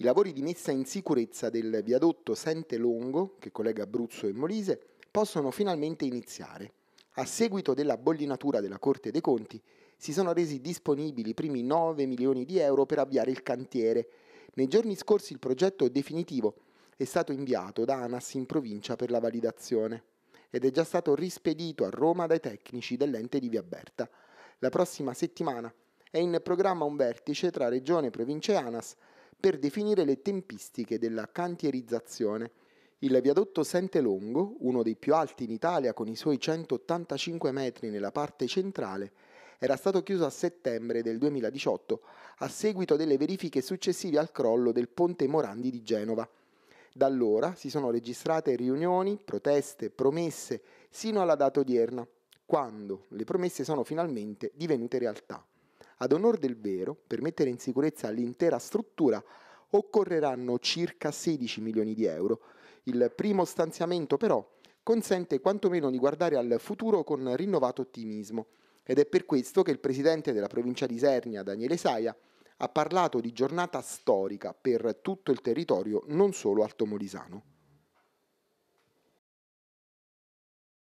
I lavori di messa in sicurezza del viadotto Sente Longo, che collega Abruzzo e Molise, possono finalmente iniziare. A seguito della bollinatura della Corte dei Conti, si sono resi disponibili i primi 9 milioni di euro per avviare il cantiere. Nei giorni scorsi il progetto definitivo è stato inviato da ANAS in provincia per la validazione ed è già stato rispedito a Roma dai tecnici dell'ente di Via Berta. La prossima settimana è in programma un vertice tra Regione, Provincia e ANAS per definire le tempistiche della cantierizzazione. Il viadotto Sente Longo, uno dei più alti in Italia con i suoi 185 metri nella parte centrale, era stato chiuso a settembre del 2018 a seguito delle verifiche successive al crollo del ponte Morandi di Genova. Da allora si sono registrate riunioni, proteste, promesse, sino alla data odierna, quando le promesse sono finalmente divenute realtà. Ad onor del vero, per mettere in sicurezza l'intera struttura occorreranno circa 16 milioni di euro. Il primo stanziamento però consente quantomeno di guardare al futuro con rinnovato ottimismo ed è per questo che il presidente della provincia di Isernia, Daniele Saia, ha parlato di giornata storica per tutto il territorio, non solo altomolisano.